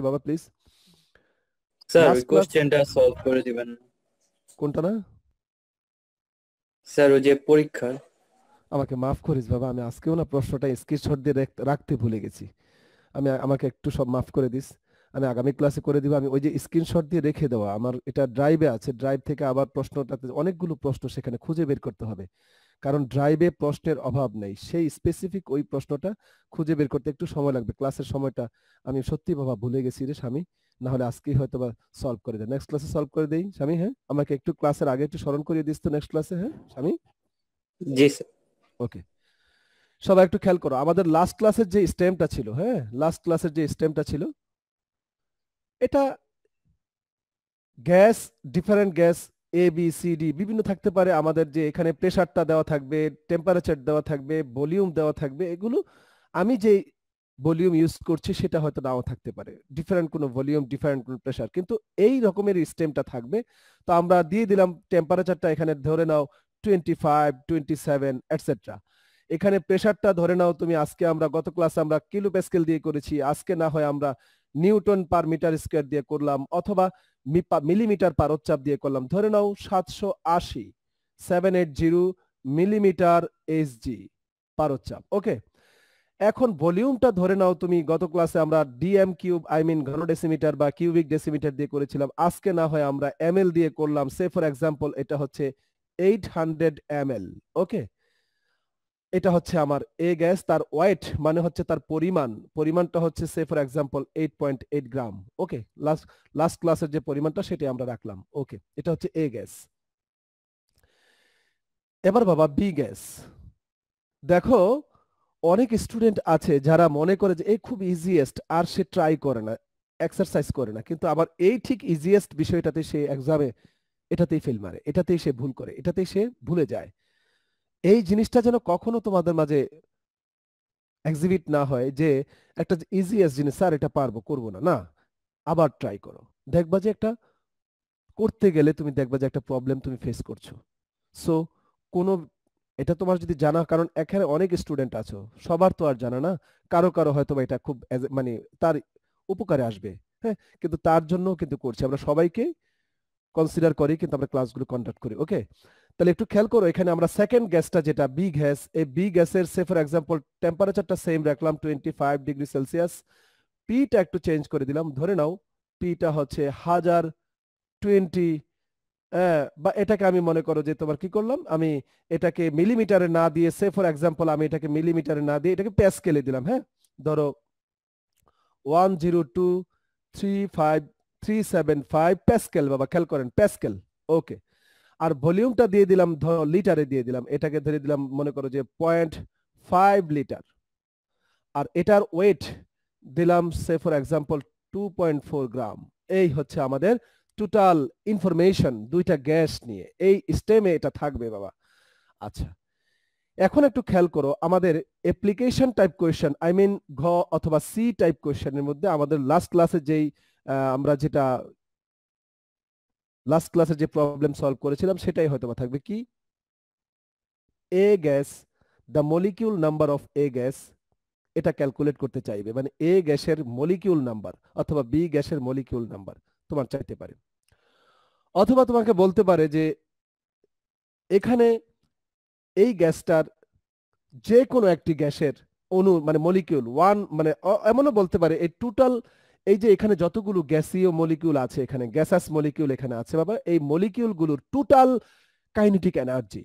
করতে বাবা please sir কোশ্চেনটা সলভ করে দিবেন কোনটা না স্যার ওই যে পরীক্ষার আমাকে মাফ করিস বাবা আমি আজকেও না প্রশ্নটা স্ক্রিনশট দিয়ে রাখতে ভুলে গেছি আমি আমাকে একটু সব মাফ করে দিস আমি আগামী ক্লাসে করে দিব আমি ওই যে স্ক্রিনশট দিয়ে রেখে দেওয়া আমার এটা ড্রাইভে আছে ড্রাইভ থেকে আবার প্রশ্নটাতে অনেকগুলো প্রশ্ন সেখানে খুঁজে বের করতে হবে কারণ ড্রাইভে প্রশ্নের অভাব নেই সেই স্পেসিফিক ওই প্রশ্নটা খুঁজে বের করতে একটু সময় লাগবে ক্লাসের সময়টা আমি সত্যি বাবা ভুলে গেছি রে স্বামী না হলে আজকেই হয়তো বা সলভ করে দেয় নেক্সট ক্লাসে সলভ করে দেই স্বামী হ্যাঁ আমাকে একটু ক্লাসের আগে একটু স্মরণ করিয়ে দিস তো নেক্সট ক্লাসে হ্যাঁ স্বামী জি স্যার ওকে সবাই একটু খেয়াল করো আমাদের লাস্ট ক্লাসের যে স্টেমটা ছিল হ্যাঁ লাস্ট ক্লাসের যে স্টেমটা ছিল এটা gas different gas A B C D বিভিন্ন থাকতে পারে আমাদের যে এখানে প্রেশারটা দেওয়া থাকবে টেম্পারেচার দেওয়া থাকবে ভলিউম দেওয়া থাকবে এগুলো আমি যে ভলিউম ইউজ করছি সেটা হয়তো নাও থাকতে পারে ডিফারেন্ট কোনো ভলিউম ডিফারেন্ট কোনো প্রেশার কিন্তু এই রকমের স্টেমটা থাকবে তো আমরা দিয়ে দিলাম টেম্পারেচারটা এখানে ধরে নাও twenty five twenty seven etcetera এখানে প্রেশারটা ধরে নাও তুমি আজকে আমরা গত ক্লাস আমরা কিলো প্যাসকেল দিয়ে করেছি আজকে না হয় আমরা নিউটন পার মিটার স্কোয়ার দিয়ে করলাম অথবা মিলিমিটার পার উচ্চাপ দিয়ে করলাম ধরে নাও সাতশো আশি seven eight zero millimetre SG per উচ্চাপ ওকে এখন ভলিউমটা ধরে নাও তুমি গত ক্লাসে আমরা ডিএম কিউব আই মিন ঘন ডেসিমিটার বা কিউবিক ডেসিমিটার দিয়ে করেছিলাম আজকে না হয় আমরা এম দিয়ে করলাম সে ফর এক্সাম্পল এটা হচ্ছে এইট হান্ড্রেড এমএল ওকে এটা হচ্ছে আমার এ গ্যাস তার ওয়েট মানে হচ্ছে তার পরিমাণ পরিমাণটা হচ্ছে say for example eight point eight gram okay last last ক্লাসের যে পরিমাণটা সেটি আমরা রাখলাম ওকে এটা হচ্ছে এ গ্যাস এবার বাবা বি গ্যাস দেখো অনেক স্টুডেন্ট আছে যারা মনে করে যে এই খুব ইজিয়েস্ট আর সে ট্রাই করে না এক্সারসাইজ করে না কিন্তু আবার এই ঠিক ইজিয়েস্ট বিষয়টাতে সে এক্সামে এটাতেই ফেল মারে এটাতেই সে ভুল করে এটাতেই সে ভুলে যায় এই জিনিসটা যেন কখনো তোমাদের মাঝে এক্সিবিট না হয় যে একটা ইজিয়েস্ট জিনিস স্যার এটা পারবো করব না না আবার ট্রাই করো দেখবা যে একটা করতে গেলে তুমি দেখবা যে একটা প্রবলেম তুমি ফেস করছো সো কোনো এটা তোমার যদি জানা কারণ এখানে অনেক স্টুডেন্ট আছো সবার তো আর জানা না কারো কারো হয়তো এটা খুব মানে তার উপকারে আসবে হ্যাঁ কিন্তু তার জন্য কিন্তু করছি আমরা সবাইকে কনসিডার করি কিন্তু আমরা ক্লাসগুলো কন্ডাক্ট করি ওকে তাহলে একটু খেয়াল করো এখানে আমরা সেকেন্ড গ্যাসটা যেটা বি গ্যাস এই বি গ্যাসের সে ফর এক্সাম্পল টেম্পারেচারটা সেম রাখলাম টোয়েন্টি ফাইভ ডিগ্রি সেলসিয়াস পিটা একটু চেঞ্জ করে দিলাম ধরে নাও পিটা হচ্ছে হাজার টোয়েন্টি বা এটাকে আমি মনে করো যে তোমার কি করলাম আমি এটাকে মিলিমিটারে না দিয়ে সে ফর এক্সাম্পল আমি এটাকে মিলিমিটারে না দিয়ে এটাকে প্যাসকেলে দিলাম হ্যাঁ ধরো one zero two three five three seven five pascal বাবা খেয়াল করেন প্যাসকেল ওকে আর ভলিউমটা দিয়ে দিলাম লিটারে দিয়ে দিলাম এটাকে ধরে দিলাম মনে করো যে পয়েন্ট ফাইভ লিটার আর এটার ওয়েট দিলাম say for example two point four gram এই হচ্ছে আমাদের টোটাল ইনফরমেশন দুইটা গ্যাস নিয়ে এই স্টেমে এটা থাকবে বাবা আচ্ছা এখন একটু খেয়াল করো আমাদের application type question I mean ঘ অথবা সি টাইপ কোয়েশনের মধ্যে আমাদের লাস্ট ক্লাসে যেই আমরা যেটা লাস্ট ক্লাসে যে প্রবলেম সলভ করেছিলাম সেটাই হয়তো থাকবে কি A gas the molecule number of A gas এটা ক্যালকুলেট করতে চাইবে মানে এ গ্যাসের মলিকিউল নাম্বার অথবা বি গ্যাসের মলিকিউল নাম্বার তোমার চাইতে পারে অথবা তোমাকে বলতে পারে যে এখানে এই গ্যাসটার যে কোনো একটি গ্যাসের অণু মানে মলিকিউল ওয়ান মানে এমনও বলতে পারে এই টোটাল এই যে এখানে যতগুলো গ্যাসীয় মলিকিউল আছে এখানে গ্যাসাস মলিকিউল এখানে আছে বাবা এই মলিকিউলগুলোর টোটাল কাইনেটিক এনার্জি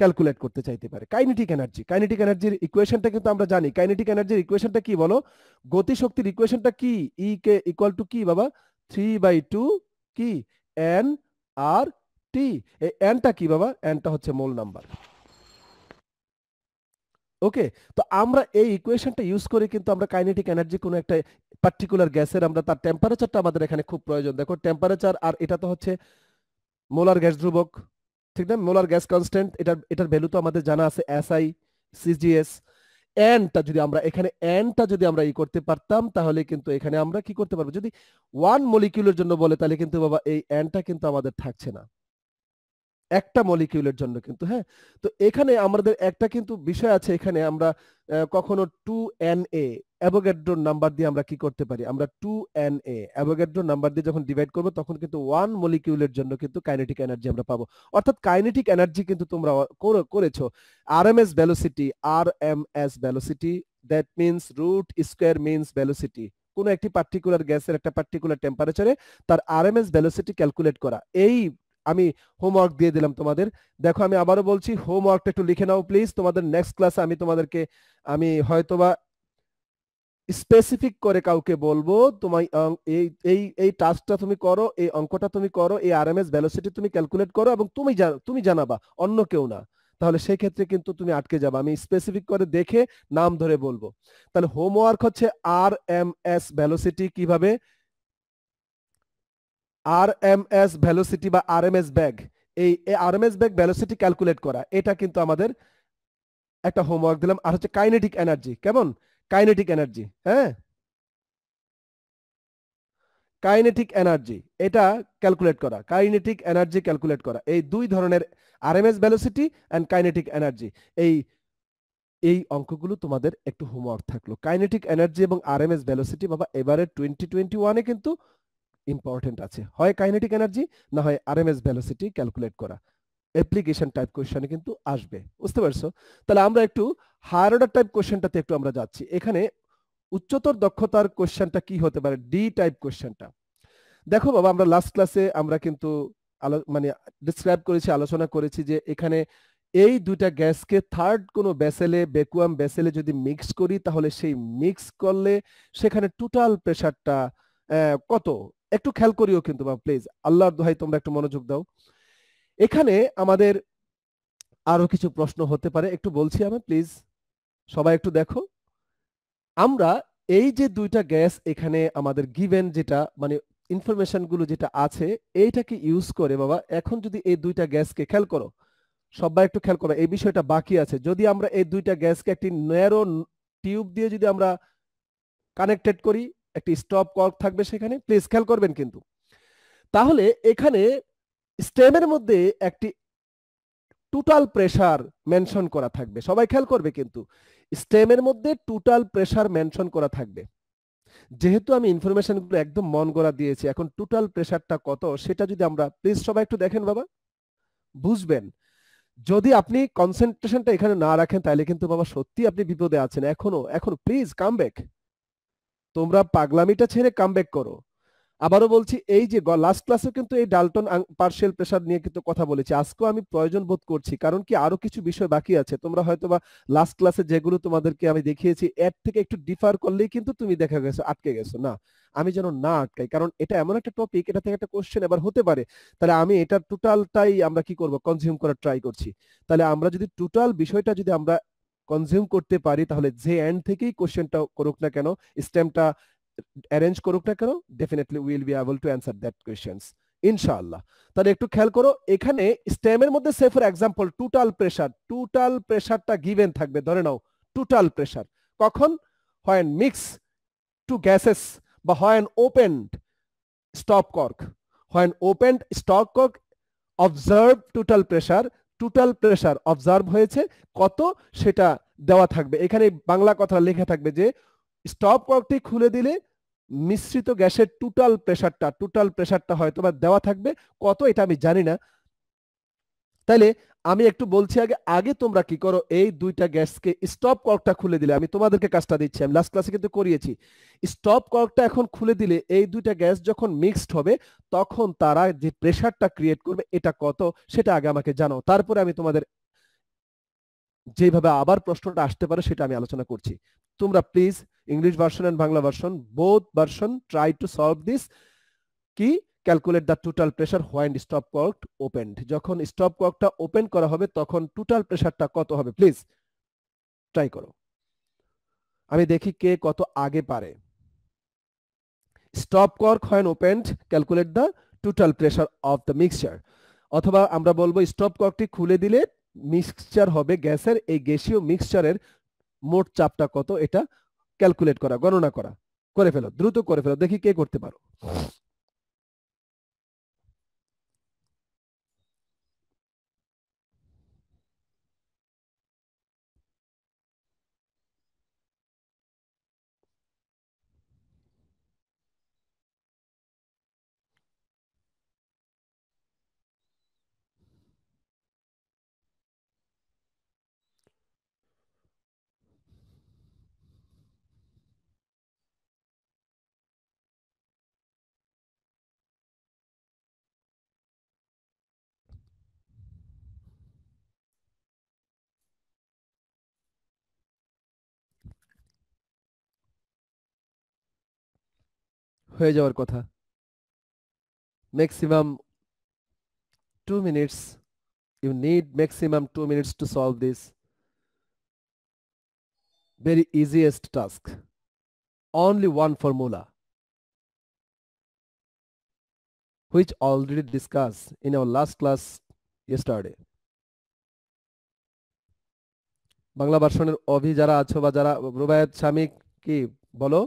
ক্যালকুলেট করতে চাইতে পারে কাইনেটিক এনার্জি কাইনেটিক এনার্জির ইকুয়েশনটা কিন্তু আমরা জানি কাইনেটিক এনার্জির ইকুয়েশনটা কি বলো গতিশক্তির ইকুয়েশনটা কি ই কে ইকুয়াল টু কি বাবা থ্রি বাই টু কি এন আর টি এই এনটা কি বাবা এনটা হচ্ছে মোল নাম্বার ওকে তো আমরা এই ইকুয়েশনটা ইউজ করে কিন্তু আমরা কাইনেটিক এনার্জি কোনো একটা পার্টিকুলার গ্যাসের আমরা তার টেম্পারেচারটা আমাদের এখানে খুব প্রয়োজন দেখো টেম্পারেচার আর এটা তো হচ্ছে মোলার গ্যাস ধ্রুবক ঠিক না মোলার গ্যাস কনস্ট্যান্ট এটার এটার ভ্যালু তো আমাদের জানা আছে এসআই সিজিএস এনটা যদি আমরা এখানে এনটা যদি আমরা ই করতে পারতাম তাহলে কিন্তু এখানে আমরা কি করতে পারবো যদি ওয়ান মলিকিউলের জন্য বলে তাহলে কিন্তু বাবা এই এনটা কিন্তু আমাদের থাকছে না একটা মলিকিউলের জন্য কিন্তু হ্যাঁ তো এখানে আমাদের একটা কিন্তু বিষয় আছে এখানে আমরা কখনো টু এন এ অ্যাভোগ্যাড্রোর নাম্বার দিয়ে আমরা কি করতে পারি আমরা টু এন এ অ্যাভোগ্যাড্রোর নাম্বার দিয়ে যখন ডিভাইড করবো তখন কিন্তু ওয়ান মলিকিউলের জন্য কিন্তু কাইনেটিক এনার্জি আমরা পাবো অর্থাৎ কাইনেটিক এনার্জি কিন্তু তোমরা করেছো R M S velocity R M S velocity that means root square means velocity কোনো একটি পার্টিকুলার গ্যাসের একটা পার্টিকুলার টেম্পারেচারে তার আর এস ভেলোসিটি ক্যালকুলেট করা এই আমি হোমওয়ার্ক দিয়ে দিলাম তোমাদের দেখো আমি আবারও বলছি হোমওয়ার্কটা একটু লিখে নাও প্লিজ তোমাদের নেক্সট ক্লাসে আমি তোমাদেরকে আমি হয়তোবা স্পেসিফিক করে কাউকে বলবো তোমার এই এই এই টাস্কটা তুমি করো এই অঙ্কটা তুমি করো এই আরএমএস ভেলোসিটি তুমি ক্যালকুলেট করো এবং তুমি তুমি জানাবা অন্য কেউ না তাহলে সেই ক্ষেত্রে কিন্তু তুমি আটকে যাবে আমি স্পেসিফিক করে দেখে নাম ধরে বলবো তাহলে হোমওয়ার্ক হচ্ছে আর এম এস ভেলোসিটি কিভাবে আর এম এস ভ্যালোসিটি বা আর এম এস ব্যাগ এই আর এম এস ব্যাগ ভ্যালোসিটি ক্যালকুলেট করা এটা কিন্তু আমাদের একটা হোমওয়ার্ক দিলাম আর হচ্ছে কাইনেটিক এনার্জি কেমন কাইনেটিক এনার্জি হ্যাঁ কাইনেটিক এনার্জি এটা ক্যালকুলেট করা কাইনেটিক এনার্জি ক্যালকুলেট করা এই দুই ধরনের RMS velocity and kinetic energy এই এই অঙ্কগুলো তোমাদের একটু হোমওয়ার্ক থাকলো কাইনেটিক এনার্জি এবং আরএমএস ভ্যালোসিটি বাবা এবারে টোয়েন্টি টোয়েন্টি ওয়ানে কিন্তু ইম্পর্টেন্ট আছে হয় কাইনেটিক এনার্জি না হয় আর এমএস ভেলোসিটি ক্যালকুলেট করা অ্যাপ্লিকেশন টাইপ কোয়েশনে কিন্তু আসবে বুঝতে পারছো তাহলে আমরা একটু হায়ার অর্ডার টাইপ কোয়েশনটাতে একটু আমরা যাচ্ছি এখানে উচ্চতর দক্ষতার কোয়েশনটা কি হতে পারে ডি টাইপ কোয়েশনটা দেখো বাবা আমরা লাস্ট ক্লাসে আমরা কিন্তু মানে ডিসক্রাইব করেছি আলোচনা করেছি যে এখানে এই দুইটা গ্যাসকে থার্ড কোনো ব্যাসেলে বেকুয়াম ব্যাসেলে যদি মিক্স করি তাহলে সেই মিক্স করলে সেখানে টোটাল প্রেসারটা কত একটু খেয়াল করিও কিন্তু বা প্লিজ আল্লাহর দোহাই তোমরা একটু মনোযোগ দাও এখানে আমাদের আরো কিছু প্রশ্ন হতে পারে একটু বলছি আমি প্লিজ সবাই একটু দেখো আমরা এই যে দুইটা গ্যাস এখানে আমাদের গিভেন যেটা মানে ইনফরমেশন গুলো যেটা আছে এইটাকে ইউজ করে বাবা এখন যদি এই দুইটা গ্যাসকে খেয়াল করো সবাই একটু খেয়াল করো এই বিষয়টা বাকি আছে যদি আমরা এই দুইটা গ্যাসকে একটি ন্যারো টিউব দিয়ে যদি আমরা কানেক্টেড করি একটি স্টপ কর্ক থাকবে সেখানে প্লিজ খেয়াল করবেন কিন্তু তাহলে এখানে স্টেমের মধ্যে একটি টোটাল প্রেসার মেনশন করা থাকবে সবাই খেয়াল করবে কিন্তু স্টেমের মধ্যে টোটাল প্রেসার মেনশন করা থাকবে যেহেতু আমি ইনফরমেশনগুলো একদম মন গড়া দিয়েছি এখন টোটাল প্রেসারটা কত সেটা যদি আমরা প্লিজ সবাই একটু দেখেন বাবা বুঝবেন যদি আপনি কনসেন্ট্রেশনটা এখানে না রাখেন তাহলে কিন্তু বাবা সত্যি আপনি বিপদে আছেন এখনো এখন প্লিজ কাম ব্যাক তোমরা পাগলামিটা ছেড়ে কামব্যাক করো আবারও বলছি এই যে লাস্ট ক্লাসে কিন্তু এই ডালটন পার্শিয়াল প্রেশার নিয়ে কিন্তু কথা বলেছি আজকেও আমি প্রয়োজন বোধ করছি কারণ কি আরো কিছু বিষয় বাকি আছে তোমরা হয়তো বা লাস্ট ক্লাসে যেগুলো তোমাদেরকে আমি দেখিয়েছি এর থেকে একটু ডিফার করলেই কিন্তু তুমি দেখা গেছো আটকে গেছো না আমি যেন না আটকাই কারণ এটা এমন একটা টপিক এটা থেকে একটা কোশ্চেন এবার হতে পারে তাহলে আমি এটা টোটালটাই আমরা কি করব কনজিউম করার ট্রাই করছি তাহলে আমরা যদি টোটাল বিষয়টা যদি আমরা কনজিউম করতে পারি তাহলে যে এন্ড থেকেই কোশ্চেনটা করুক না কেন স্টেমটা অ্যারেঞ্জ করুক না কেন definitely will be able to answer that questions ইনশাআল্লাহ তাহলে একটু খেয়াল করো এখানে স্টেমের মধ্যে সে for example total pressure total প্রেসারটা গিভেন থাকবে ধরে নাও টোটাল প্রেসার কখন হয় মিক্স টু গ্যাসেস বা হয় ওপেন স্টপ কর্ক হয় open stop cork observe total pressure total pressure observe হয়েছে কত সেটা দেওয়া থাকবে এখানে বাংলা কথা লেখা থাকবে যে স্টপ ককটি খুলে দিলে মিশ্রিত গ্যাসের টোটাল প্রেশারটা টোটাল প্রেশারটা হয়তো বা দেওয়া থাকবে কত এটা আমি জানি না তাইলে আমি একটু বলছি আগে আগে তোমরা কি করো এই দুইটা গ্যাসকে স্টপ কর্কটা খুলে দিলে আমি তোমাদেরকে কাজটা দিচ্ছি আমি লাস্ট ক্লাসে কিন্তু করিয়েছি স্টপ কর্কটা এখন খুলে দিলে এই দুইটা গ্যাস যখন মিক্সড হবে তখন তারা যে প্রেশারটা ক্রিয়েট করবে এটা কত সেটা আগে আমাকে জানাও তারপরে আমি তোমাদের যেভাবে আবার প্রশ্নটা আসতে পারে সেটা আমি আলোচনা করছি তোমরা please English version and Bangla version both version try to solve this কি calculate the total pressure when stop কক ওপেন যখন স্টপ ককটা ওপেন করা হবে তখন টোটাল প্রেশারটা কত হবে প্লিজ ট্রাই করো আমি দেখি কে কত আগে পারে stop cork when open calculate the total pressure of the mixture অথবা আমরা বলবো স্টপ ককটি খুলে দিলে মিক্সচার হবে গ্যাসের এই গ্যাসীয় মিক্সচারের মোট চাপটা কত এটা ক্যালকুলেট করা গণনা করা করে ফেলো দ্রুত করে ফেলো দেখি কে করতে পারো হয়ে যাওয়ার কথা maximum two minutes you need maximum two minutes to solve this very easiest task only one formula which already discussed in our last class yesterday Bangla ভার্সনের অভি যারা আছো বা যারা রুবায়াত শামিক কি বলো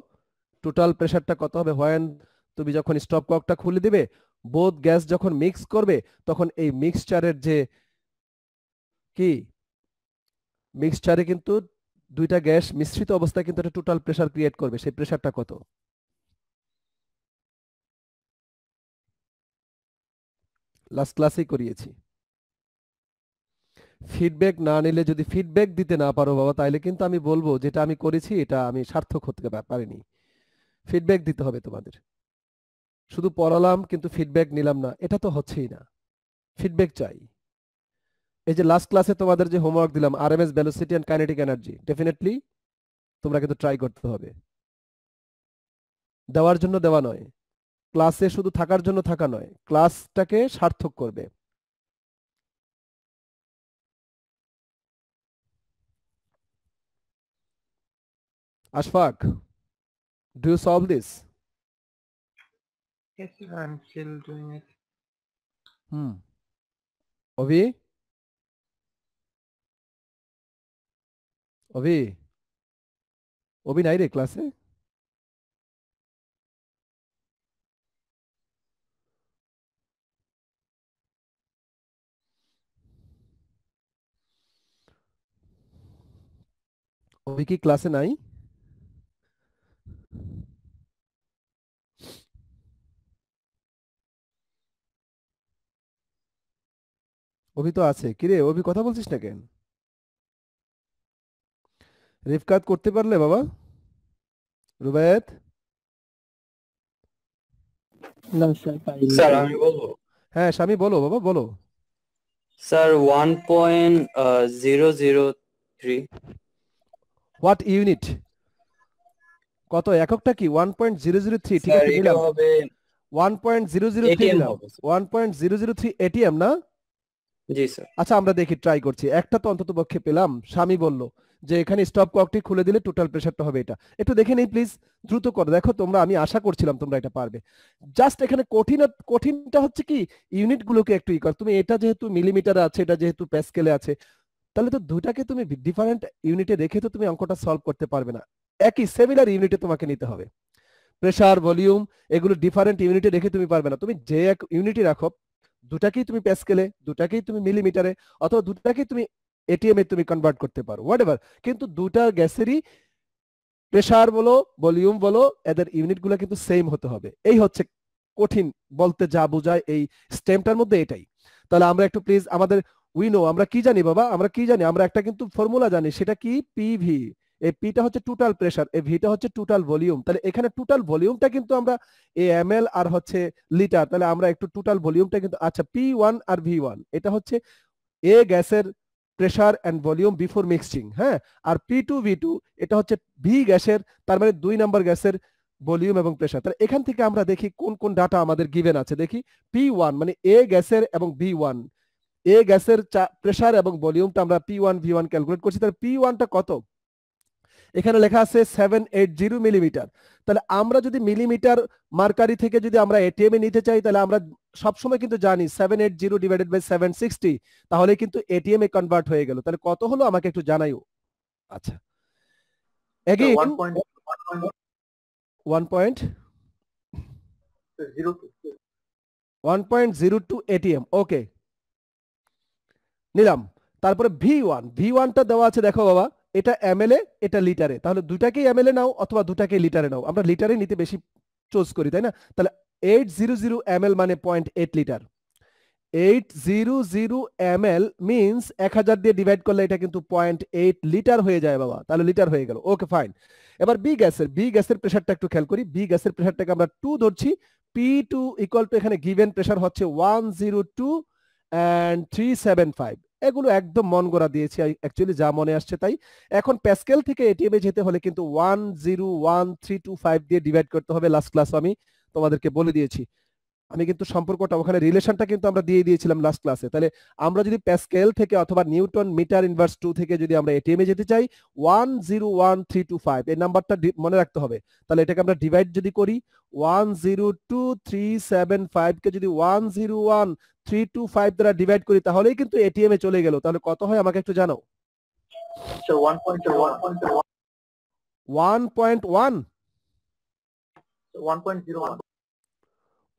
টোটাল প্রেশারটা কত হবে হোয়েন তুমি যখন স্টপ ককটা খুলে দিবে বোধ গ্যাস যখন মিক্স করবে তখন এই মিক্সচারের যে কি মিক্সচারে কিন্তু দুইটা গ্যাস মিশ্রিত অবস্থায় কিন্তু একটা টোটাল প্রেশার ক্রিয়েট করবে সেই প্রেশারটা কত লাস্ট ক্লাসেই করিয়েছি ফিডব্যাক না নিলে যদি ফিডব্যাক দিতে না পারো বাবা তাহলে কিন্তু আমি বলবো যেটা আমি করেছি এটা আমি সার্থক হতে পারিনি ফিডব্যাক দিতে হবে তোমাদের শুধু পড়ালাম কিন্তু ফিডব্যাক নিলাম না এটা তো হচ্ছেই না ফিডব্যাক চাই এই যে লাস্ট ক্লাসে তোমাদের যে হোমওয়ার্ক দিলাম R M S velocity and kinetic energy definitely তোমরা কিন্তু ট্রাই করতে হবে দেওয়ার জন্য দেওয়া নয় ক্লাসে শুধু থাকার জন্য থাকা নয় ক্লাসটাকে সার্থক করবে Ashfaq Do you solve this? Yes, sir. I'm still doing it. Hmm. Ovi? Ovi? Ovi नहीं रे क्लास से? ओवी की क्लासे नहीं? অভি তো আছে কিরে অভি কথা বলছিস না কেন রেফকাত করতে পারলে বাবা রুবায়েত হ্যাঁ স্বামী বলো বাবা বলো sir one point zero zero three what unit কত এককটা কি one point zero zero three ঠিক আছে one point zero zero three one point zero zero three ATM না আচ্ছা আমরা দেখি ট্রাই করছি একটা তো অন্তত পক্ষে পেলাম স্বামী বলল যে এখানে স্টপ ককটি খুলে দিলে টোটাল প্রেশারটা হবে এটা একটু দেখে নেই প্লিজ দ্রুত করো দেখো তোমরা আমি আশা করছিলাম তোমরা এটা পারবে জাস্ট এখানে কঠিন কঠিনটা হচ্ছে কি ইউনিটগুলোকে একটু ই কর তুমি এটা যেহেতু মিলিমিটার আছে এটা যেহেতু প্যাসকেলে আছে তাহলে তো দুটাকে তুমি ডিফারেন্ট ইউনিটে রেখে তো তুমি অঙ্কটা সলভ করতে পারবে না একই সেমিলার ইউনিটে তোমাকে নিতে হবে প্রেশার ভলিউম এগুলো ডিফারেন্ট ইউনিটে রেখে তুমি পারবে না তুমি যে এক ইউনিটে রাখো দুটাকেই তুমি প্যাসকেলে দুটাকেই তুমি মিলিমিটারে অথবা দুটাকেই তুমি এটিএম এ তুমি কনভার্ট করতে পারো হোয়াট এভার কিন্তু দুটা গ্যাসেরই প্রেশার বলো ভলিউম বলো এদের ইউনিটগুলো কিন্তু সেম হতে হবে এই হচ্ছে কঠিন বলতে যা বোঝায় এই স্টেমটার মধ্যে এটাই তাহলে আমরা একটু প্লিজ আমাদের উইনো আমরা কি জানি বাবা আমরা কি জানি আমরা একটা কিন্তু ফর্মুলা জানি সেটা কি পিভি এই পিটা হচ্ছে টোটাল প্রেসার এই ভিটা হচ্ছে টোটাল ভলিউম তাহলে এখানে টোটাল ভলিউমটা কিন্তু আমরা এ এম এল আর হচ্ছে লিটার তাহলে আমরা একটু টোটাল ভলিউমটা কিন্তু আচ্ছা পি ওয়ান আর ভি ওয়ান এটা হচ্ছে এ গ্যাসের pressure and volume before mixing হ্যাঁ আর পি টু ভি টু এটা হচ্ছে ভি গ্যাসের তার মানে দুই নম্বর গ্যাসের ভলিউম এবং প্রেশার তাহলে এখান থেকে আমরা দেখি কোন কোন ডাটা আমাদের গিভেন আছে দেখি পি ওয়ান মানে এ গ্যাসের এবং ভি ওয়ান এ গ্যাসের প্রেশার এবং ভলিউমটা আমরা P one V one calculate করছি তাহলে পি ওয়ানটা কত এখানে লেখা আছে সেভেন এইট জিরো মিলিমিটার তাহলে আমরা যদি মিলিমিটার মার্কারি থেকে যদি আমরা এটিএম এ নিতে চাই তাহলে আমরা সবসময় কিন্তু জানি seven eight zero divided by seven sixty তাহলে কিন্তু এটিএম এ কনভার্ট হয়ে গেল তাহলে কত হলো আমাকে একটু জানাইও আচ্ছা again one point one point zero two ATM okay নিলাম তারপরে ভি ওয়ান ভি ওয়ানটা দেওয়া আছে দেখো বাবা এটা এম এটা লিটারে তাহলে দুটাকেই এম নাও অথবা দুটাকে লিটারে নাও আমরা লিটারে নিতে বেশি চোজ করি তাই না তাহলে এইট জিরো জিরো এম মানে point eight litre eight zero zero M L means এক হাজার দিয়ে ডিভাইড করলে এটা কিন্তু পয়েন্ট এইট লিটার হয়ে যায় বাবা তাহলে লিটার হয়ে গেল ওকে ফাইন এবার বি গ্যাসের বি গ্যাসের প্রেশারটা একটু খেয়াল করি বি গ্যাসের প্রেশারটাকে আমরা টু ধরছি পি টু ইকুয়াল টু এখানে গিভেন প্রেশার হচ্ছে one zero two and three seven five এগুলো একদম মন গড়া দিয়েছি অ্যাকচুয়ালি যা মনে আসছে তাই এখন প্যাসকেল থেকে এটিএম এ যেতে হলে কিন্তু one zero one three two five দিয়ে ডিভাইড করতে হবে লাস্ট ক্লাস আমি তোমাদেরকে বলে দিয়েছি আমি কিন্তু সম্পর্কটা ওখানে রিলেশনটা কিন্তু আমরা দিয়ে দিয়েছিলাম লাস্ট ক্লাসে তাহলে আমরা যদি প্যাসকেল থেকে অথবা নিউটন মিটার ইনভার্স টু থেকে যদি আমরা এটিএম এ যেতে চাই one zero one three two five এই নাম্বারটা মনে রাখতে হবে তাহলে এটাকে আমরা ডিভাইড যদি করি one zero two three seven ফাইভকে যদি one zero one three two five দ্বারা ডিভাইড করি তাহলেই কিন্তু এটিএম এ চলে গেল তাহলে কত হয় আমাকে একটু জানো one point one one point zero one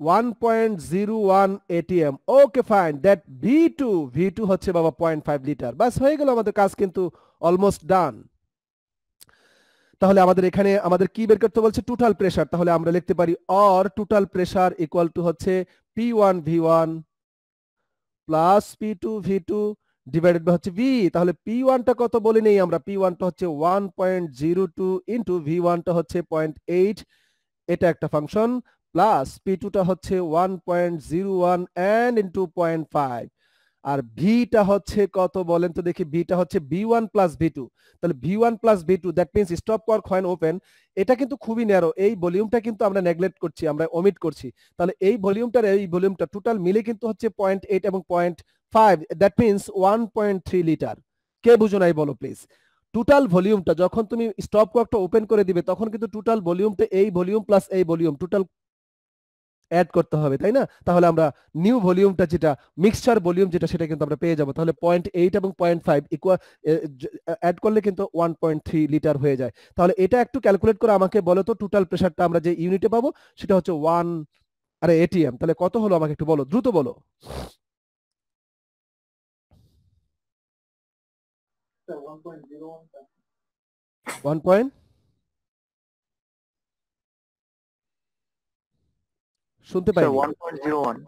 1.01 ATM okay fine that V two V two হচ্ছে বাবা পয়েন্ট ফাইভ লিটার বাস হয়ে গেল আমাদের কাজ কিন্তু অলমোস্ট ডান তাহলে আমাদের এখানে আমাদের কি বের করতে বলছে টোটাল প্রেশার তাহলে আমরা লিখতে পারি or total pressure equal to হচ্ছে P one V one plus P two V two divided by হচ্ছে ভি তাহলে পি ওয়ানটা কত বলে নেই আমরা পি ওয়ানটা হচ্ছে one point zero two into V ওয়ানটা হচ্ছে পয়েন্ট এইট এটা একটা ফাংশন প্লাস পি হচ্ছে ওয়ান পয়েন্ট জিরো ওয়ান আর ভিটা হচ্ছে কত বলেন তো দেখি ভিটা হচ্ছে বি প্লাস ভি তাহলে V plus V that means stop cork when open এটা কিন্তু খুবই ন্যারো এই ভলিউমটা কিন্তু আমরা নেগলেক্ট করছি আমরা ওমিট করছি তাহলে এই ভলিউমটার এই ভলিউমটা টোটাল মিলে কিন্তু হচ্ছে পয়েন্ট এইট এবং point five that means one point three litre কে বুঝো নাই বলো প্লিজ টোটাল ভলিউমটা যখন তুমি স্টপ কর্কটা ওপেন করে দিবে তখন কিন্তু টোটাল ভলিউমটা এই ভলিউম প্লাস এই ভলিউম টোটাল অ্যাড করতে হবে তাই না তাহলে আমরা নিউ ভলিউমটা যেটা মিক্সচার ভলিউম যেটা সেটা কিন্তু আমরা পেয়ে যাবো তাহলে পয়েন্ট এইট এবং পয়েন্ট ফাইভ ইকুয়াল অ্যাড করলে কিন্তু ওয়ান পয়েন্ট থ্রি লিটার হয়ে যায় তাহলে এটা একটু ক্যালকুলেট করে আমাকে বলো তো টোটাল প্রেশারটা আমরা যে ইউনিটে পাবো সেটা হচ্ছে ওয়ান আরে এটিএম তাহলে কত হলো আমাকে একটু বলো দ্রুত বলো ওয়ান পয়েন্ট শুনতে পাই 1.01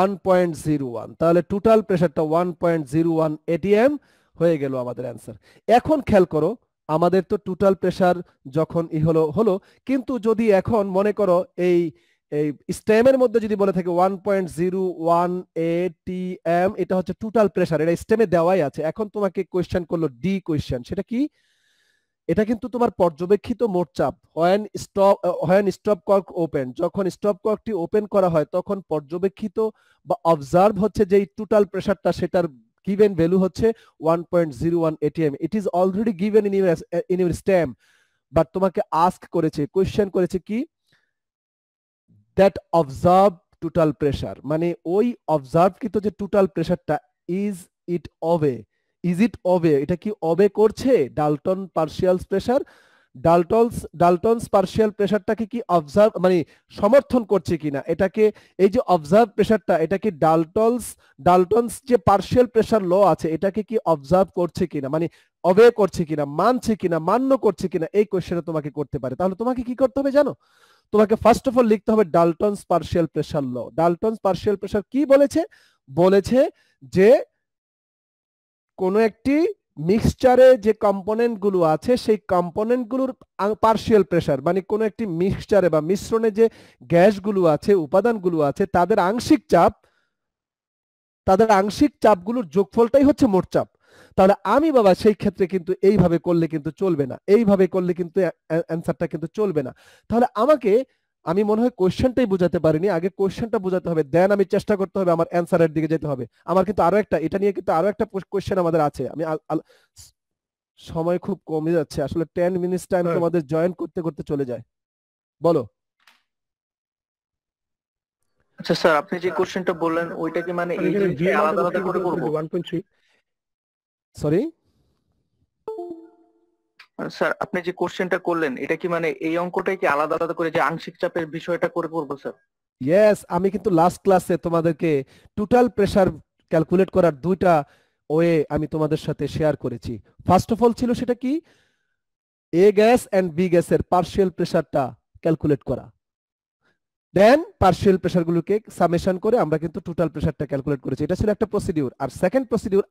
1.01 তাহলে টোটাল প্রেসারটা 1.01 এটিএম হয়ে গেল আমাদের অ্যান্সার এখন খেয়াল করো আমাদের তো টোটাল প্রেসার যখন ই হলো হলো কিন্তু যদি এখন মনে করো এই এই স্টেমের মধ্যে যদি বলে থাকে one point zero one ATM এটা হচ্ছে টোটাল প্রেসার এটা স্টেমে দেওয়াই আছে এখন তোমাকে কোয়েশ্চেন করলো ডি কোয়েশ্চেন সেটা কি এটা কিন্তু তোমার পর্যবেক্ষিত মোট চাপ when stop when stop cork open যখন স্টপ কর্কটি ওপেন করা হয় তখন পর্যবেক্ষিত বা অবজার্ভ হচ্ছে যে টোটাল প্রেসারটা সেটার গিভেন ভ্যালু হচ্ছে 1.01 atm it is already given in your in your stem but তোমাকে আস্ক করেছে কোশ্চেন করেছে কি দ্যাট অবজার্ভ টোটাল প্রেশার মানে ওই অবজার্ভ কৃত যে টোটাল প্রেসারটা is it obey is it obey এটা কি অবে করছে Dalton partials pressure Dalton's Dalton's partial প্রেশারটাকে কি অবজার্ভ মানে সমর্থন করছে কিনা এটাকে এই যে অবজার্ভ প্রেশারটা এটা কি ডালটনস ডালটনস যে পার্শিয়াল প্রেশার ল আছে এটাকে কি অবজার্ভ করছে কিনা মানে অবে করছে কিনা মানছে কিনা মান্য করছে কিনা এই কোয়েশ্চেনটা তোমাকে করতে পারে তাহলে তোমাকে কি করতে হবে জানো তোমাকে ফার্স্ট অফ অল লিখতে হবে Dalton's partial pressure law Dalton's partial pressure কি বলেছে বলেছে যে কোনো একটি মিক্সচারে যে কম্পোনেন্টগুলো আছে সেই কম্পোনেন্টগুলোর পার্শিয়াল প্রেশার মানে কোনো একটি মিক্সচারে বা মিশ্রণে যে গ্যাসগুলো আছে উপাদানগুলো আছে তাদের আংশিক চাপ তাদের আংশিক চাপগুলোর যোগফলটাই হচ্ছে মোট চাপ তাহলে আমি বাবা সেই ক্ষেত্রে কিন্তু এইভাবে করলে কিন্তু চলবে না এইভাবে করলে কিন্তু অ্যান্সারটা কিন্তু চলবে না তাহলে আমাকে আমি মনে হয় কোয়েশ্চেনটাই বোঝাতে পারিনি আগে কোয়েশ্চেনটা বোঝাতে হবে দেন আমি চেষ্টা করতে হবে আমার অ্যান্সারের দিকে যেতে হবে আমার কিন্তু আরো একটা এটা নিয়ে কিন্তু আরো একটা কোয়েশ্চেন আমাদের আছে আমি সময় খুব কমে যাচ্ছে আসলে টেন মিনিটস টাইম তোমাদের জয়েন করতে করতে চলে যায় বলো আচ্ছা স্যার আপনি যে কোশ্চেনটা বললেন ওইটা কি মানে এই যে আলাদা আলাদা করে করব 1.3 সরি মানে স্যার আপনি যে কোশ্চেনটা করলেন এটা কি মানে এই অঙ্কটাই কি আলাদা আলাদা করে যে আংশিক চাপের বিষয়টা করে করব স্যার ইয়েস আমি কিন্তু লাস্ট ক্লাসে তোমাদেরকে টোটাল প্রেসার ক্যালকুলেট করার দুইটা ওয়ে আমি তোমাদের সাথে শেয়ার করেছি ফার্স্ট অফ অল ছিল সেটা কি এ গ্যাস এন্ড বি গ্যাসের পার্শিয়াল প্রেসারটা ক্যালকুলেট করা দেন পার্শিয়াল প্রেসারগুলোকে সামেশন করে আমরা কিন্তু টোটাল প্রেসারটা ক্যালকুলেট করেছি এটা ছিল একটা প্রসিডিউর আর সেকেন্ড প্রসিডিউর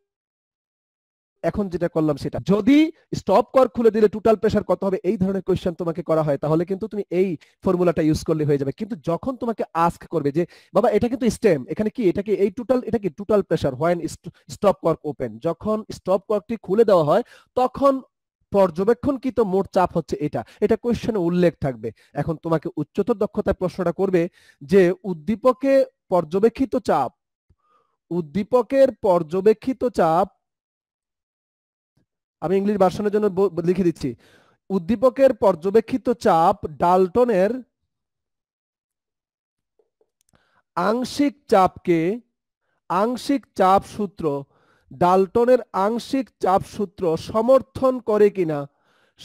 এখন যেটা করলাম সেটা যদি স্টপ কর খুলে দিলে টোটাল প্রেশার কত হবে এই ধরনের কোয়েশ্চেন তোমাকে করা হয় তাহলে কিন্তু তুমি এই ফর্মুলাটা ইউজ করলে হয়ে যাবে কিন্তু যখন তোমাকে আস্ক করবে যে বাবা এটা কিন্তু স্টেম এখানে কি এটা কি এই টোটাল এটা কি total pressure when stop cork open যখন স্টপ কর্কটি খুলে দেওয়া হয় তখন পর্যবেক্ষণকৃত মোট চাপ হচ্ছে এটা এটা কোয়েশ্চেনে উল্লেখ থাকবে এখন তোমাকে উচ্চতর দক্ষতায় প্রশ্নটা করবে যে উদ্দীপকে পর্যবেক্ষিত চাপ উদ্দীপকের পর্যবেক্ষিত চাপ আমি ইংলিশ ভার্সনের জন্য লিখে দিচ্ছি উদ্দীপকের পর্যবেক্ষিত চাপ ডালটনের আংশিক চাপকে আংশিক চাপ সূত্র ডালটনের আংশিক চাপ সূত্র সমর্থন করে কিনা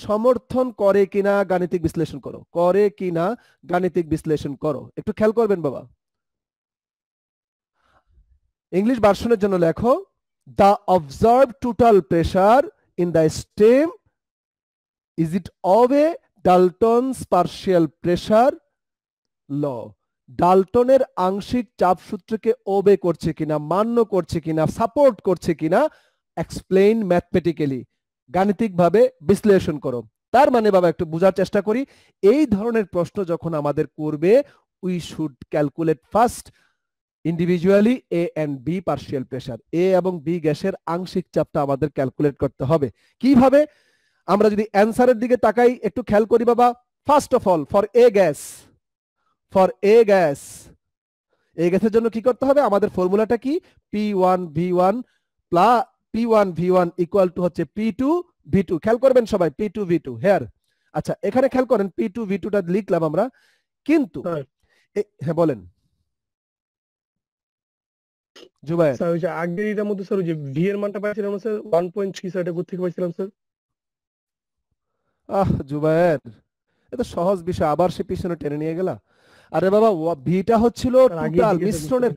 সমর্থন করে কিনা গাণিতিক বিশ্লেষণ করো করে কিনা গাণিতিক বিশ্লেষণ করো একটু খেয়াল করবেন বাবা ইংলিশ ভার্সনের জন্য লেখো the observe total pressure in the stem is it of a Dalton's partial pressure law ডালটনের আংশিক চাপ সূত্রকে ওবে করছে কিনা মান্য করছে কিনা সাপোর্ট করছে কিনা এক্সপ্লেইন ম্যাথমেটিক্যালি গাণিতিকভাবে বিশ্লেষণ করো তার মানে বাবা একটু বোঝার চেষ্টা করি এই ধরনের প্রশ্ন যখন আমাদের করবে we should calculate first individually A and B partial pressure A এবং বি গ্যাসের আংশিক চাপটা আমাদের ক্যালকুলেট করতে হবে কিভাবে আমরা যদি অ্যান্সারের দিকে তাকাই একটু খেয়াল করি বাবা first of all for A gas for A gas A গ্যাসের জন্য কি করতে হবে আমাদের ফর্মুলাটা কি P one V one plus P one V one equal to হচ্ছে পি টু ভি টু খেয়াল করবেন সবাই P two V two here আচ্ছা এখানে খেয়াল করেন পি টু ভি টুটা লিখলাম আমরা কিন্তু হ্যাঁ বলেন জুবাই স্যার ওই যে আগের মধ্যে স্যার ওই যে ভি এর মানটা পাইছিলাম sir one point three sir এটা কোথেকে পাইছিলাম স্যার আহ জুবায়ের এটা সহজ বিষয় আবার সে পিছনে টেনে নিয়ে গেলা আরে বাবা ভিটা হচ্ছিল টোটাল মিশ্রণের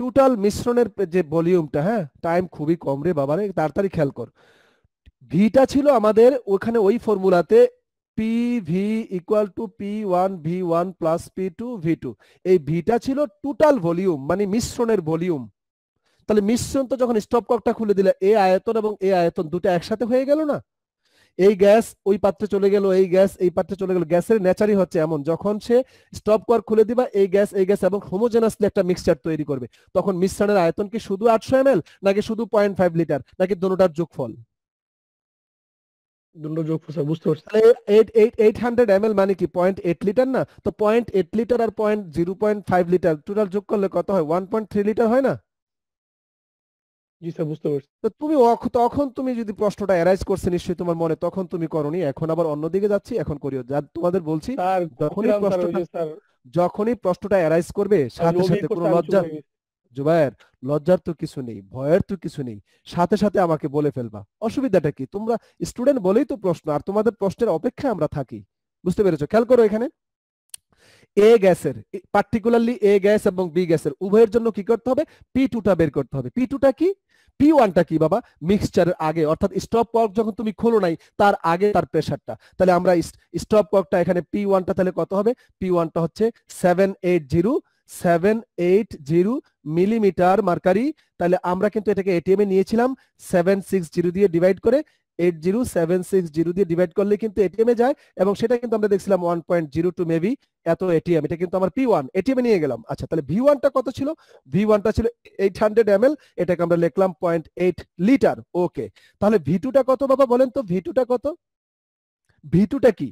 টোটাল মিশ্রণের যে ভলিউমটা হ্যাঁ টাইম খুবই কম রে রে তাড়াতাড়ি খেয়াল কর ভিটা ছিল আমাদের ওখানে ওই ফর্মুলাতে P V equal to P one V one plus P two V two এই ভিটা ছিল টোটাল ভলিউম মানে মিশ্রণের ভলিউম তাহলে মিশ্রণ তো যখন স্টপ ককটা খুলে দিলে এ আয়তন এবং এ আয়তন দুটো একসাথে হয়ে গেল না এই গ্যাস ওই পাত্রে চলে গেল এই গ্যাস এই পাত্রে চলে গেল গ্যাসের নেচারই হচ্ছে এমন যখন সে স্টপ কর খুলে দিবা এই গ্যাস এই গ্যাস এবং হোমোজেনাসলি একটা মিক্সচার তৈরি করবে তখন মিশ্রণের আয়তন কি শুধু আটশো এম নাকি শুধু পয়েন্ট ফাইভ লিটার নাকি দুটার যোগফল দুটো যোগ বুঝতে পারছি তাহলে মানে কি লিটার না তো লিটার আর লিটার টোটাল যোগ করলে কত হয় লিটার হয় না জি স্যার বুঝতে পারছি তো তুমি তখন তুমি যদি প্রশ্নটা অ্যারাইজ করছে নিশ্চয়ই তোমার মনে তখন তুমি করনি এখন আবার অন্যদিকে যাচ্ছি এখন করিও যা তোমাদের বলছি যখনই প্রশ্নটা যখনই প্রশ্নটা অ্যারাইজ করবে সাথে সাথে কোনো লজ্জা জুবায়ের লজ্জার তো কিছু নেই ভয়ের তো কিছু নেই সাথে সাথে আমাকে বলে ফেলবা অসুবিধাটা কি তোমরা স্টুডেন্ট বলেই তো প্রশ্ন আর তোমাদের প্রশ্নের অপেক্ষায় আমরা থাকি বুঝতে পেরেছো খেয়াল করো এখানে এ গ্যাসের পার্টিকুলারলি এ গ্যাস এবং বি গ্যাসের উভয়ের জন্য কি করতে হবে পি টুটা বের করতে হবে পি টুটা কি পি ওয়ানটা কি বাবা মিক্সচারের আগে অর্থাৎ স্টপ ওয়ার্ক যখন তুমি খোলো নাই তার আগে তার প্রেশারটা তাহলে আমরা স্টপ ওয়ার্কটা এখানে পি ওয়ানটা তাহলে কত হবে পি ওয়ানটা হচ্ছে seven eight zero seven eight zero millimetre mercury তাহলে আমরা কিন্তু এটাকে এটিএম এ নিয়েছিলাম সেভেন সিক্স জিরো দিয়ে ডিভাইড করে eight zero seven six zero দিয়ে ডিভাইড করলে কিন্তু এটিএম এ যায় এবং সেটা কিন্তু আমরা দেখছিলাম one point zero two maybe এত এটিএম এটা কিন্তু আমার পি ওয়ান এটিএম এ নিয়ে গেলাম আচ্ছা তাহলে ভি ওয়ানটা কত ছিল ভি ওয়ানটা ছিল এইট হান্ড্রেড এম এটাকে আমরা লিখলাম পয়েন্ট এইট লিটার ওকে তাহলে ভি টুটা কত বাবা বলেন তো ভি টুটা কত ভি টুটা কি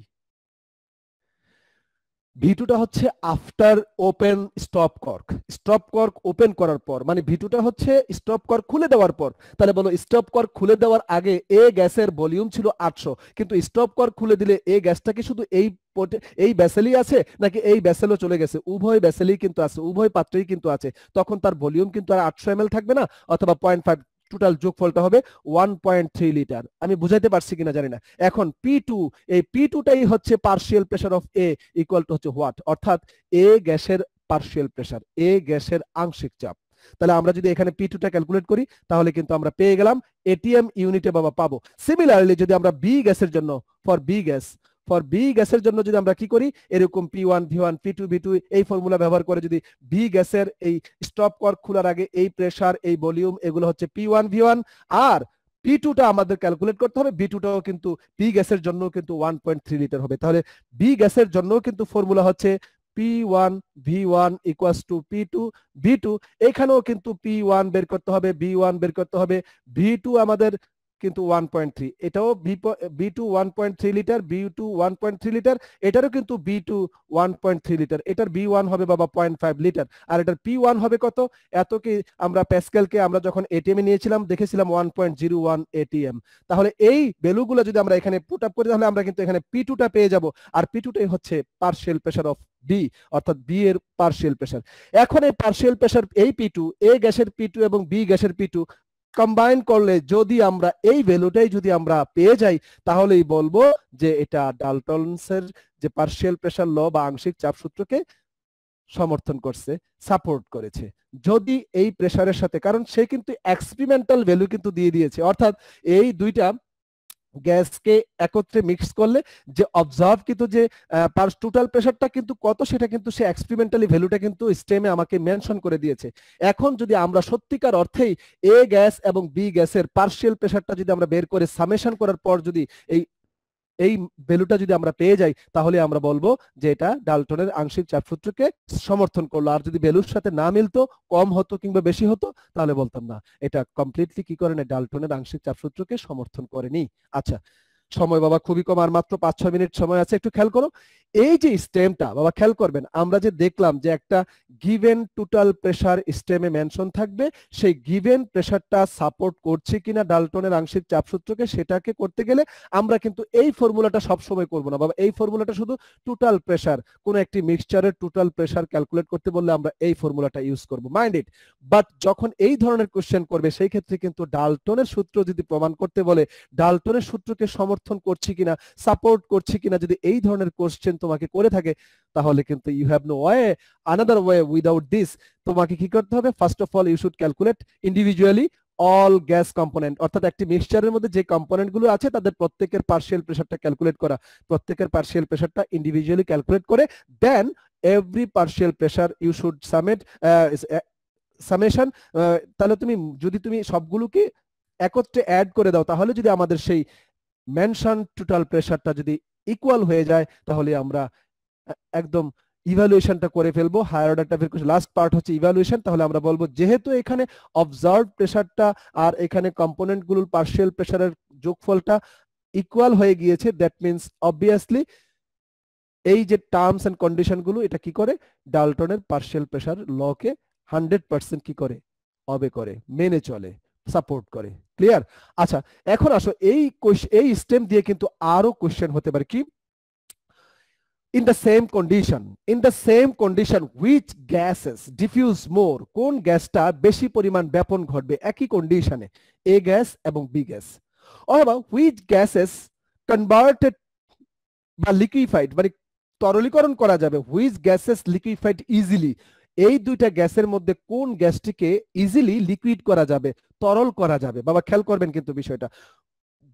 ভিটুটা হচ্ছে after open stop cork stop cork open করার পর মানে ভিটুটা হচ্ছে স্টপ কর্ক খুলে দেওয়ার পর তাহলে বলো স্টপ কর্ক খুলে দেওয়ার আগে এ গ্যাসের ভলিউম ছিল আটশো কিন্তু স্টপ কর্ক খুলে দিলে এ গ্যাসটা কি শুধু এই এই ব্যাসেলই আছে নাকি এই ব্যাসেলও চলে গেছে উভয় ব্যাসেলই কিন্তু আছে উভয় পাত্রেই কিন্তু আছে তখন তার ভলিউম কিন্তু আর আটশো এম থাকবে না অথবা পয়েন্ট ফাইভ টোটাল যোগফলটা হবে 1.3 লিটার আমি বুঝাইতে পারছি কিনা জানি না এখন পি এই পি টুটাই হচ্ছে partial pressure of A equal to হচ্ছে হোয়াট অর্থাৎ এ গ্যাসের পার্শিয়াল প্রেসার এ গ্যাসের আংশিক চাপ তাহলে আমরা যদি এখানে পি টুটা ক্যালকুলেট করি তাহলে কিন্তু আমরা পেয়ে গেলাম এটিএম ইউনিটে বাবা পাবো সিমিলারলি যদি আমরা বি গ্যাসের জন্য for B gas for B গ্যাসের জন্য যদি আমরা কি করি এরকম P one V one P two V two এই ফর্মুলা ব্যবহার করে যদি বি গ্যাসের এই স্টপ কর খোলার আগে এই প্রেসার এই ভলিউম এগুলো হচ্ছে পি ওয়ান ভি ওয়ান আর পি টুটা আমাদের ক্যালকুলেট করতে হবে বি টুটাও কিন্তু পি গ্যাসের জন্য কিন্তু ওয়ান পয়েন্ট থ্রি লিটার হবে তাহলে বি গ্যাসের জন্য কিন্তু ফর্মুলা হচ্ছে P one V one equals to P two V two এখানেও কিন্তু পি ওয়ান বের করতে হবে বি ওয়ান বের করতে হবে ভি টু আমাদের কিন্তু ওয়ান পয়েন্ট থ্রি এটাও B two one point three litre B two one point three litre এটারও কিন্তু B two one point three litre এটার বি ওয়ান হবে বাবা পয়েন্ট ফাইভ লিটার আর এটার পি ওয়ান হবে কত এত কি আমরা প্যাসকেলকে আমরা যখন এটিএম এ নিয়েছিলাম দেখেছিলাম one point zero one ATM তাহলে এই ভ্যালুগুলো যদি আমরা এখানে পুট আপ করি তাহলে আমরা কিন্তু এখানে পি টুটা পেয়ে যাব আর পি টুটাই হচ্ছে পার্সেল প্রেশার অফ বি অর্থাৎ বি এর পার্সিয়াল প্রেশার এখন এই পার্সিয়াল প্রেশার এই পি টু এ গ্যাসের পি টু এবং বি গ্যাসের পি টু কম্বাইন করলে যদি আমরা এই ভ্যালুটাই যদি আমরা পেয়ে যাই তাহলেই বলবো যে এটা ডালটনসের যে পার্সিয়াল প্রেসার ল বা আংশিক চাপ সূত্রকে সমর্থন করছে সাপোর্ট করেছে যদি এই প্রেসারের সাথে কারণ সে কিন্তু এক্সপেরিমেন্টাল ভ্যালু কিন্তু দিয়ে দিয়েছে অর্থাৎ এই দুইটা গ্যাসকে একত্রে মিক্স করলে যে অবজার্ভ কিন্তু যে টোটাল প্রেশারটা কিন্তু কত সেটা কিন্তু সে এক্সপেরিমেন্টালি ভ্যালুটা কিন্তু স্টেমে আমাকে মেনশন করে দিয়েছে এখন যদি আমরা সত্যিকার অর্থেই এ গ্যাস এবং বি গ্যাসের পার্শিয়াল প্রেশারটা যদি আমরা বের করে সামেশন করার পর যদি এই এই ভ্যালুটা যদি আমরা পেয়ে যাই তাহলে আমরা বলবো যে এটা ডালটনের আংশিক চাপসূত্রকে সমর্থন করলো আর যদি ভ্যালুর সাথে না মিলতো কম হতো কিংবা বেশি হতো তাহলে বলতাম না এটা কমপ্লিটলি কি করে না ডালটনের আংশিক চাপসূত্রকে সমর্থন করেনি আচ্ছা সময় বাবা খুবই কম আর মাত্র পাঁচ ছয় মিনিট সময় আছে একটু খেয়াল করো এই যে স্টেমটা বাবা খেয়াল করবেন আমরা যে দেখলাম যে একটা গিভেন টোটাল প্রেসার স্টেমে মেনশন থাকবে সেই গিভেন প্রেসারটা সাপোর্ট করছে কিনা ডালটনের আংশিক চাপ সূত্রকে সেটাকে করতে গেলে আমরা কিন্তু এই ফর্মুলাটা সবসময় করব না বাবা এই ফর্মুলাটা শুধু টোটাল প্রেসার কোনো একটি মিক্সচারের টোটাল প্রেসার ক্যালকুলেট করতে বললে আমরা এই ফর্মুলাটা ইউজ করব মাইন্ড ইট বাট যখন এই ধরনের কোশ্চেন করবে সেই ক্ষেত্রে কিন্তু ডালটনের সূত্র যদি প্রমাণ করতে বলে ডালটনের সূত্রকে সমর্থন সমর্থন করছি কিনা সাপোর্ট করছি কিনা যদি এই ধরনের কোশ্চেন তোমাকে করে থাকে তাহলে কিন্তু you have no way another way without this তোমাকে কি করতে হবে first of all you should calculate individually all gas component অর্থাৎ একটি মিক্সচারের মধ্যে যে কম্পোনেন্ট গুলো আছে তাদের প্রত্যেকের পার্শিয়াল প্রেশারটা ক্যালকুলেট করা প্রত্যেকের পার্শিয়াল প্রেশারটা ইন্ডিভিজুয়ালি ক্যালকুলেট করে then every partial pressure you should submit summation তাহলে তুমি যদি তুমি সবগুলোকে একত্রে অ্যাড করে দাও তাহলে যদি আমাদের সেই মেনশন টোটাল প্রেশারটা যদি ইকুয়াল হয়ে যায় তাহলে আমরা একদম ইভ্যালুয়েশনটা করে ফেলবো হায়ার অর্ডার টাইপের কোশ্চেন লাস্ট পার্ট হচ্ছে ইভ্যালুয়েশন তাহলে আমরা বলবো যেহেতু এখানে অবজার্ভ প্রেশারটা আর এখানে কম্পোনেন্টগুলোর পার্শিয়াল প্রেশারের যোগফলটা ইকুয়াল হয়ে গিয়েছে দ্যাট মিন্স অবভিয়াসলি এই যে টার্মস অ্যান্ড কন্ডিশনগুলো এটা কি করে ডালটনের পার্শিয়াল প্রেশার লকে হান্ড্রেড পার্সেন্ট কি করে অবে করে মেনে চলে সাপোর্ট করে ক্লিয়ার আচ্ছা এখন আসো এই এই স্টেম দিয়ে কিন্তু আরো কোয়েশ্চেন হতে পারে কি in the same condition in the same condition which gases diffuse more কোন গ্যাসটা বেশি পরিমাণ ব্যাপন ঘটবে একই কন্ডিশনে এ গ্যাস এবং বি গ্যাস অথবা উইচ গ্যাসেস কনভার্টেড বা লিকুইফাইড মানে তরলীকরণ করা যাবে হুইচ গ্যাসেস লিকুইফাইড ইজিলি এই দুইটা গ্যাসের মধ্যে কোন গ্যাসটিকে ইজিলি লিকুইড করা যাবে তরল করা যাবে বাবা খেয়াল করবেন কিন্তু বিষয়টা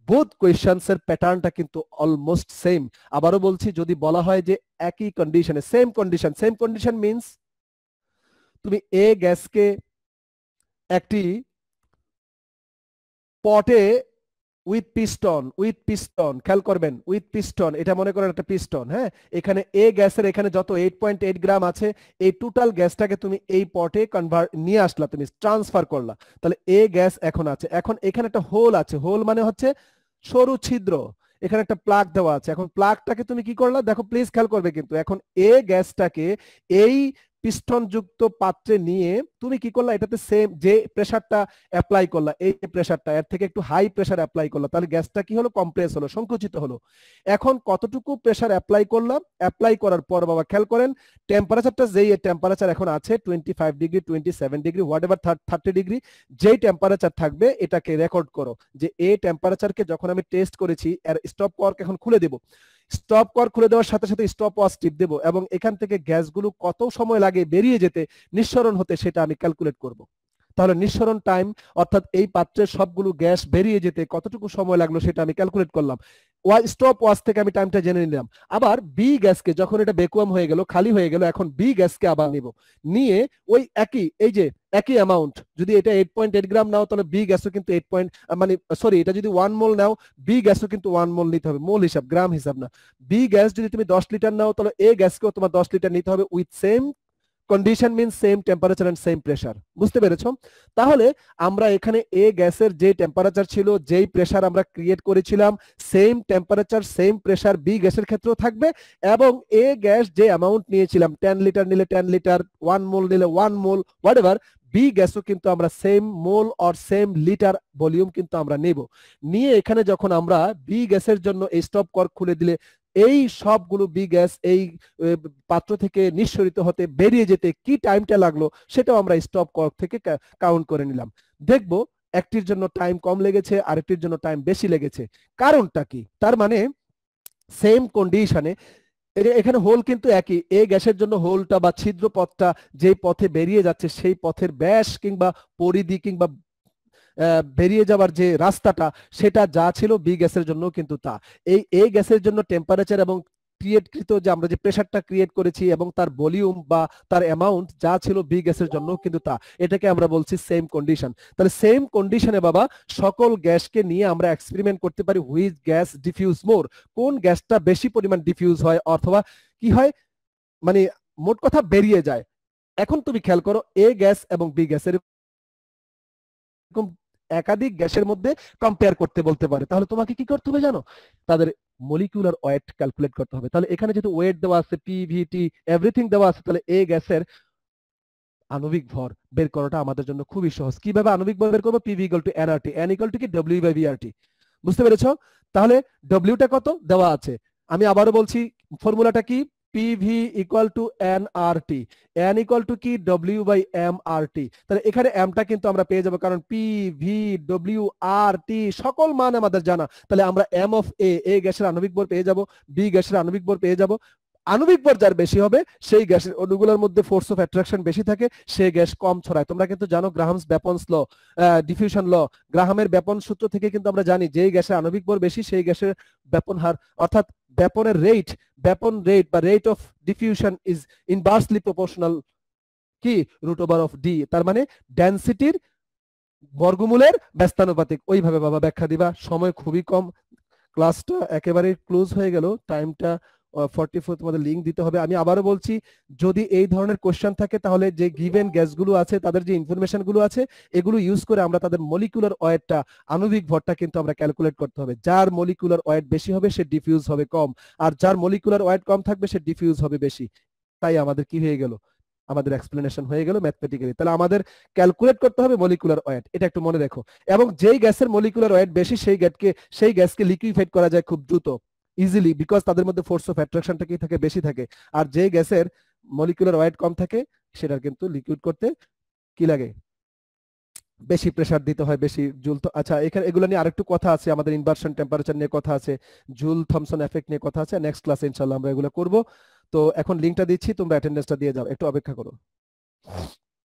বোধ কোয়েশনস এর প্যাটার্নটা কিন্তু অলমোস্ট সেম আবারও বলছি যদি বলা হয় যে একই কন্ডিশনে same condition same condition means তুমি এ গ্যাসকে একটি পটে উইথ পিস্টন উইথ পিস্টন খেয়াল করবেন উইথ পিস্টন এটা মনে করেন একটা পিস্টন হ্যাঁ এখানে এ গ্যাসের এখানে যত এইট পয়েন্ট এইট গ্রাম আছে এই টোটাল গ্যাসটাকে তুমি এই পটে কনভার্ট নিয়ে আসলা তুমি ট্রান্সফার করলা তাহলে এ গ্যাস এখন আছে এখন এখানে একটা হোল আছে হোল মানে হচ্ছে সরু ছিদ্র এখানে একটা প্লাগ দেওয়া আছে এখন প্লাগটাকে তুমি কি করলা দেখো প্লিজ খেয়াল করবে কিন্তু এখন এ গ্যাসটাকে এই পিস্টনযুক্ত পাত্রে নিয়ে তুমি কি করলা এটাতে সেম যে প্রেসারটা অ্যাপ্লাই করলা এই প্রেসারটা এর থেকে একটু হাই প্রেসার অ্যাপ্লাই করলা তাহলে গ্যাসটা কি হলো কমপ্রেস হলো সংকুচিত হলো এখন কতটুকু প্রেসার অ্যাপ্লাই করলাম অ্যাপ্লাই করার পর বাবা খেয়াল করেন টেম্পারেচারটা যেই টেম্পারেচার এখন আছে twenty five degree twenty seven degree whatever thirty degree যেই টেম্পারেচার থাকবে এটাকে রেকর্ড করো যে এ টেম্পারেচারকে যখন আমি টেস্ট করেছি এর স্টপ ওয়ার্ক এখন খুলে দেবো স্টপ কর খুলে দেওয়ার সাথে সাথে স্টপ ওয়াচ টিপ দেবো এবং এখান থেকে গ্যাসগুলো কত সময় লাগে বেরিয়ে যেতে নিঃসরণ হতে সেটা আমি ক্যালকুলেট করব। তাহলে নিঃসরণ টাইম অর্থাৎ এই পাত্রের সবগুলো গ্যাস বেরিয়ে যেতে কতটুকু সময় লাগলো সেটা আমি ক্যালকুলেট করলাম স্টপ ওয়াচ থেকে আমি টাইমটা জেনে নিলাম আবার বি গ্যাসকে যখন এটা বেকুয়াম হয়ে গেল খালি হয়ে গেল এখন বি গ্যাসকে আবার নিব নিয়ে ওই একই এই যে একই অ্যামাউন্ট যদি এটা এইট পয়েন্ট এইট গ্রাম নাও তাহলে বি গ্যাসও কিন্তু এইট পয়েন্ট মানে সরি এটা যদি ওয়ান মোল নাও বি গ্যাসও কিন্তু ওয়ান মোল নিতে হবে মোল হিসাব গ্রাম হিসাব না বি গ্যাস যদি তুমি দশ লিটার নাও তাহলে এ গ্যাসকেও তোমার দশ লিটার নিতে হবে with same condition mean same temperature and same pressure বুঝতে পেরেছ তাহলে আমরা এখানে এ গ্যাসের যে টেম্পারেচার ছিল যেই প্রেশার আমরা ক্রিয়েট করেছিলাম same temperature same pressure B গ্যাসের ক্ষেত্রেও থাকবে এবং এ গ্যাস যে অ্যামাউন্ট নিয়েছিলাম টেন লিটার নিলে টেন লিটার ওয়ান মোল নিলে one mole whatever B গ্যাসও কিন্তু আমরা same mole or same litre volume কিন্তু আমরা নেব নিয়ে এখানে যখন আমরা বি গ্যাসের জন্য এই স্টপ কর্ক খুলে দিলে এই সবগুলো বি গ্যাস এই পাত্র থেকে নিঃসরিত হতে বেরিয়ে যেতে কি টাইমটা লাগলো সেটাও আমরা স্টপ কর্ক থেকে কাউন্ট করে নিলাম দেখব একটির জন্য টাইম কম লেগেছে আরেকটির জন্য টাইম বেশি লেগেছে কারণটা কি তার মানে সেম কন্ডিশনে এখানে হোল কিন্তু একই এ গ্যাসের জন্য হোলটা বা ছিদ্র পথটা যেই পথে বেরিয়ে যাচ্ছে সেই পথের ব্যাস কিংবা পরিধি কিংবা বেরিয়ে যাওয়ার যে রাস্তাটা সেটা যা ছিল বি গ্যাসের জন্য কিন্তু তা এই এ গ্যাসের জন্য টেম্পারেচার এবং ক্রিয়েটকৃত যে আমরা যে প্রেশারটা ক্রিয়েট করেছি এবং তার ভলিউম বা তার অ্যামাউন্ট যা ছিল বি গ্যাসের জন্য কিন্তু তা এটাকে আমরা বলছি সেম কন্ডিশন তাহলে সেম কন্ডিশনে বাবা সকল গ্যাসকে নিয়ে আমরা এক্সপেরিমেন্ট করতে পারি হুইচ গ্যাস ডিফিউজ মোর কোন গ্যাসটা বেশি পরিমাণ ডিফিউজ হয় অথবা কি হয় মানে মোট কথা বেরিয়ে যায় এখন তুমি খেয়াল করো এ গ্যাস এবং বি গ্যাসের একাধিক গ্যাসের মধ্যে কম্পেয়ার করতে বলতে পারে তাহলে তোমাকে কি করতে হবে জানো তাদের মলিকুলার ওয়েট ক্যালকুলেট করতে হবে তাহলে এখানে যেহেতু ওয়েট দেওয়া আছে পিভিটি এভরিথিং দেওয়া আছে তাহলে এ গ্যাসের আণবিক ভর বের করাটা আমাদের জন্য খুবই সহজ কিভাবে আণবিক ভর বের করবো PV equal to NRT N equal to কি ডব্লিউ বাই টি বুঝতে পেরেছ তাহলে ডব্লিউটা কত দেওয়া আছে আমি আবারও বলছি ফর্মুলাটা কি PV equal to N R T N equal to কি W by M R T তাহলে এখানে এমটা কিন্তু আমরা পেয়ে যাবো কারণ P V W R T সকল মান আমাদের জানা তাহলে আমরা এম অফ এ এ গ্যাসের আণবিক ভর পেয়ে যাবো বি গ্যাসের আণবিক ভর পেয়ে যাবো আণবিক ভর যার বেশি হবে সেই গ্যাসের অনুগুলোর মধ্যে ফোর্স অফ অ্যাট্রাকশন বেশি থাকে সেই গ্যাস কম ছড়ায় তোমরা কিন্তু জানো গ্রাহামস ব্যাপন্স ল ডিফিউশন ল গ্রাহামের ব্যাপন সূত্র থেকে কিন্তু আমরা জানি যেই গ্যাসের আণবিক ভর বেশি সেই গ্যাসের ব্যাপন হার অর্থাৎ ব্যাপনের রেট ব্যাপন রেট বা rate of diffusion is inversely proportional কি রুট ওভার অফ ডি তার মানে ডেন্সিটির বর্গমূলের ব্যস্তানুপাতিক ওইভাবে বাবা ব্যাখ্যা দিবা সময় খুবই কম ক্লাসটা একেবারে ক্লোজ হয়ে গেল টাইমটা ফর্টি ফোর তোমাদের লিঙ্ক দিতে হবে আমি আবারও বলছি যদি এই ধরনের কোশ্চেন থাকে তাহলে যে গিভেন গ্যাসগুলো আছে তাদের যে ইনফরমেশনগুলো আছে এগুলো ইউজ করে আমরা তাদের মলিকুলার ওয়েটটা আণবিক ভরটা কিন্তু আমরা ক্যালকুলেট করতে হবে যার মলিকুলার ওয়েট বেশি হবে সে ডিফিউজ হবে কম আর যার মলিকুলার ওয়েট কম থাকবে সে ডিফিউজ হবে বেশি তাই আমাদের কি হয়ে গেল আমাদের এক্সপ্লেনেশন হয়ে গেল ম্যাথমেটিক্যালি তাহলে আমাদের ক্যালকুলেট করতে হবে মলিকুলার ওয়েট এটা একটু মনে রেখো এবং যেই গ্যাসের মলিকুলার ওয়েট বেশি সেই গ্যাসকে সেই গ্যাসকে লিকুইফাইড করা যায় খুব দ্রুত ইজিলি বিকজ তাদের মধ্যে ফোর্স অফ অ্যাট্রাকশনটা কি থাকে বেশি থাকে আর যে গ্যাসের মলিকুলার ওয়েট কম থাকে সেটা কিন্তু লিকুইড করতে কি লাগে বেশি প্রেসার দিতে হয় বেশি জুল আচ্ছা এখানে এগুলো নিয়ে আরেকটু কথা আছে আমাদের ইনভার্সন টেম্পারেচার নিয়ে কথা আছে জুল থমসন এফেক্ট নিয়ে কথা আছে নেক্সট ক্লাসে ইনশাল্লাহ আমরা এগুলো করব তো এখন লিঙ্কটা দিচ্ছি তোমরা অ্যাটেন্ডেন্সটা দিয়ে যাও একটু অপেক্ষা করো